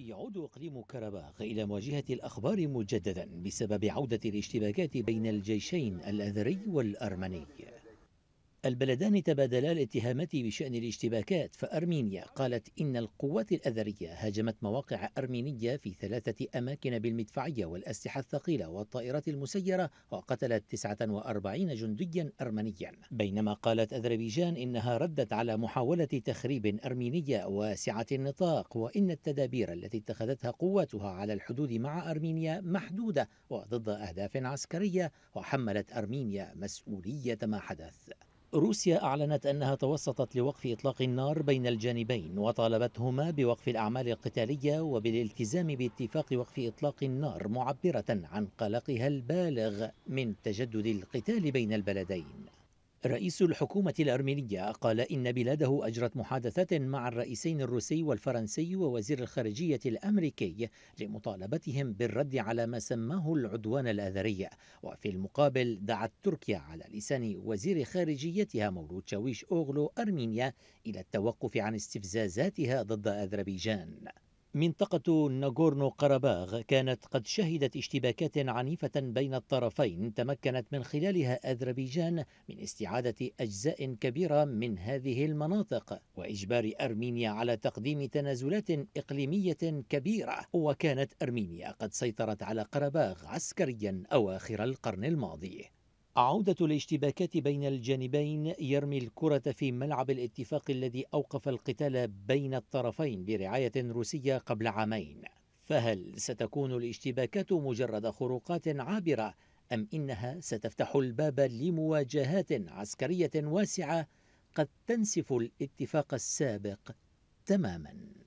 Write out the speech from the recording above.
يعود اقليم كرباخ الى مواجهه الاخبار مجددا بسبب عوده الاشتباكات بين الجيشين الاذري والارمني البلدان تبادلا الاتهامات بشأن الاشتباكات فأرمينيا قالت إن القوات الأذرية هاجمت مواقع أرمينية في ثلاثة أماكن بالمدفعية والأسلحة الثقيلة والطائرات المسيرة وقتلت 49 جنديا أرمنيا بينما قالت أذربيجان إنها ردت على محاولة تخريب أرمينية واسعة النطاق وإن التدابير التي اتخذتها قواتها على الحدود مع أرمينيا محدودة وضد أهداف عسكرية وحملت أرمينيا مسؤولية ما حدث روسيا أعلنت أنها توسطت لوقف إطلاق النار بين الجانبين وطالبتهما بوقف الأعمال القتالية وبالالتزام باتفاق وقف إطلاق النار معبرة عن قلقها البالغ من تجدد القتال بين البلدين رئيس الحكومة الأرمينية قال إن بلاده أجرت محادثات مع الرئيسين الروسي والفرنسي ووزير الخارجية الأمريكي لمطالبتهم بالرد على ما سماه العدوان الأذري وفي المقابل دعت تركيا على لسان وزير خارجيتها مولود شاويش أوغلو أرمينيا إلى التوقف عن استفزازاتها ضد أذربيجان منطقة ناغورنو قرباغ كانت قد شهدت اشتباكات عنيفة بين الطرفين تمكنت من خلالها أذربيجان من استعادة أجزاء كبيرة من هذه المناطق وإجبار أرمينيا على تقديم تنازلات إقليمية كبيرة وكانت أرمينيا قد سيطرت على قرباغ عسكريا أواخر القرن الماضي عودة الاشتباكات بين الجانبين يرمي الكرة في ملعب الاتفاق الذي أوقف القتال بين الطرفين برعاية روسية قبل عامين فهل ستكون الاشتباكات مجرد خروقات عابرة أم إنها ستفتح الباب لمواجهات عسكرية واسعة قد تنسف الاتفاق السابق تماماً